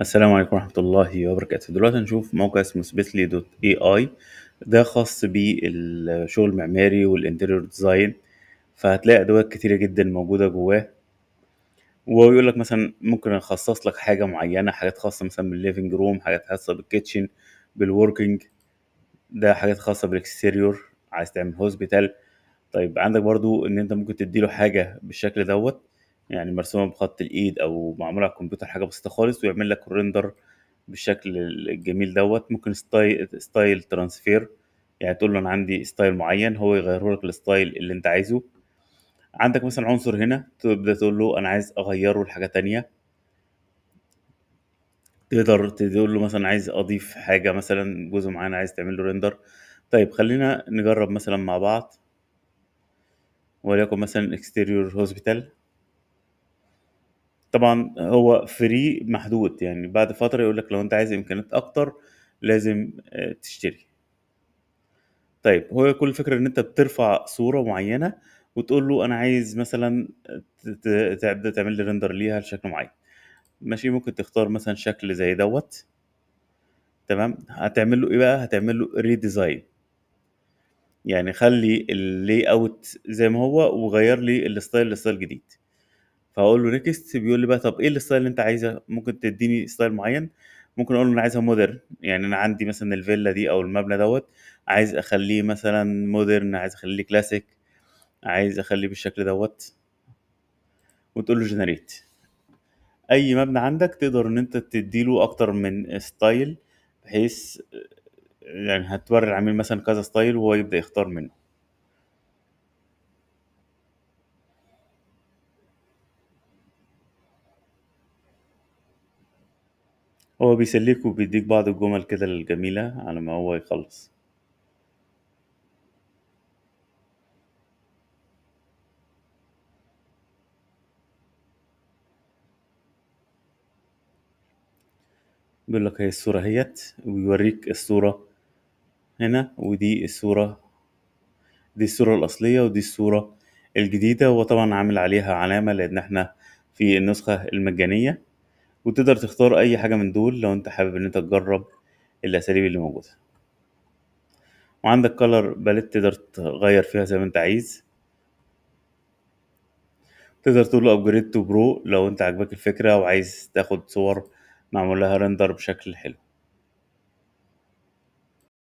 السلام عليكم ورحمة الله وبركاته دلوقتي هنشوف موقع اسمه سبيسلي دوت اي اي ده خاص بالشغل المعماري والانتريور ديزاين فهتلاقي ادوات كتيرة جدا موجودة جواه ويقول لك مثلا ممكن اخصص لك حاجة معينة حاجات خاصة مثلا بالليفنج روم حاجات خاصة بالكيتشن بالوركينج ده حاجات خاصة بالاكستيريور عايز تعمل هوسبيتال طيب عندك برضو ان انت ممكن تديله حاجة بالشكل دوت يعني مرسومه بخط الايد او معموله على الكمبيوتر حاجه بسيطه خالص ويعمل لك الريندر بالشكل الجميل دوت ممكن ستايل ستايل ترانسفير يعني تقول له انا عندي ستايل معين هو يغيره لك الستايل اللي انت عايزه عندك مثلا عنصر هنا تبدا تقول له انا عايز اغيره لحاجه تانية تقدر تقول له مثلا عايز اضيف حاجه مثلا جزء معين عايز تعمل له ريندر طيب خلينا نجرب مثلا مع بعض وليكن مثلا اكستيريور هوسبيتال طبعا هو فري محدود يعني بعد فتره يقول لك لو انت عايز امكانيات اكتر لازم آه، تشتري طيب هو كل فكره ان انت بترفع صوره معينه وتقول له انا عايز مثلا آه، تبدا تعمل لي ريندر ليها لشكل معين ماشي ممكن تختار مثلا شكل زي دوت تمام هتعمل له ايه بقى هتعمل له ريديزاين يعني خلي اللي اوت زي ما هو وغير لي الستايل لستايل جديد فاقول له نيكست بيقول لي بقى طب ايه الستايل اللي انت عايزه ممكن تديني ستايل معين ممكن اقول له انا عايزها مودرن يعني انا عندي مثلا الفيلا دي او المبنى دوت عايز اخليه مثلا مودرن عايز اخليه كلاسيك عايز اخليه بالشكل دوت وتقول له جنريت اي مبنى عندك تقدر ان انت تديله اكتر من ستايل بحيث يعني هتوري العميل مثلا كذا ستايل وهو يبدا يختار منه هو بيسليك وبيديك بعض الجمل كده الجميلة على ما هو يخلص بيقول لك هي الصورة اهيت ويوريك الصورة هنا ودي الصورة دي الصورة الأصلية ودي الصورة الجديدة وطبعا عامل عليها علامة لأن احنا في النسخة المجانية وتقدر تختار اي حاجة من دول لو انت حابب ان انت تجرب الاساليب اللي موجودة وعندك color باليت تقدر تغير فيها زي ما انت عايز تقدر تقول له ابجريد تو برو لو انت عجبك الفكرة وعايز تاخد صور معمول لها رندر بشكل حلو